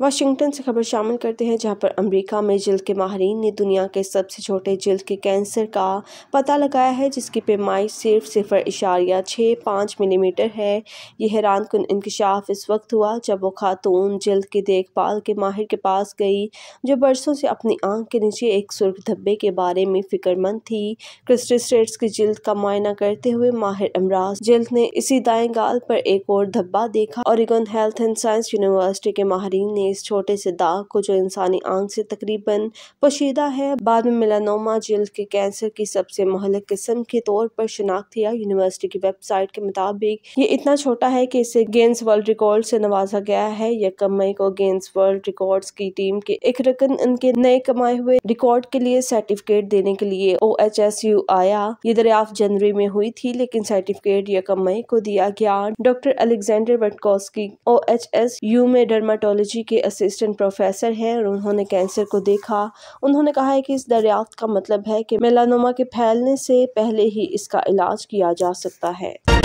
Washington से खबर शामिल करते हैं जहां पर अमेरिका में जल्द के माहरीन ने दुनिया के सबसे छोटे जल्द के कैंसर का पता लगाया है जिसकी पैमाइश सिर्फ सिफर इशारिया छः पाँच मिलीमीटर है यह हैरान कन इंकशाफ इस वक्त हुआ जब वो खातून जल्द की देखभाल के माहिर के पास गई जो बरसों से अपनी आंख के नीचे एक सुर्ख धब्बे के बारे में फिक्रमंद थी क्रिस्टिस्ट्रेट्स की जल्द का मुआयना करते हुए माहिर अमराज जल्द ने इसी दाएँ गाल पर एक और धब्बा देखा और हेल्थ एंड साइंस यूनिवर्सिटी के माहरीन ने इस छोटे से दाग को जो इंसानी आंख से तकरीबन पोशीदा है बाद में मिलानोमा जल्द के कैंसर की सबसे महलक किस्म के तौर पर शनाख्त किया यूनिवर्सिटी की वेबसाइट के मुताबिक ये इतना छोटा है कि इसे गेंस वर्ल्ड रिकॉर्ड से नवाजा गया है यकम मई को गेंस वर्ल्ड रिकॉर्ड की टीम के एक रकन इनके नए कमाए हुए रिकॉर्ड के लिए सर्टिफिकेट देने के लिए ओ एच एस यू आया ये दरियाफ्त जनवरी में हुई थी लेकिन सर्टिफिकेट यकम मई को दिया गया डॉक्टर अलेक्जेंडर बटकोस्की ओ एच एस यू में डर्माटोलॉजी के के असिस्टेंट प्रोफेसर हैं और उन्होंने कैंसर को देखा उन्होंने कहा है कि इस दरियाफ्त का मतलब है कि मेलानोमा के फैलने से पहले ही इसका इलाज किया जा सकता है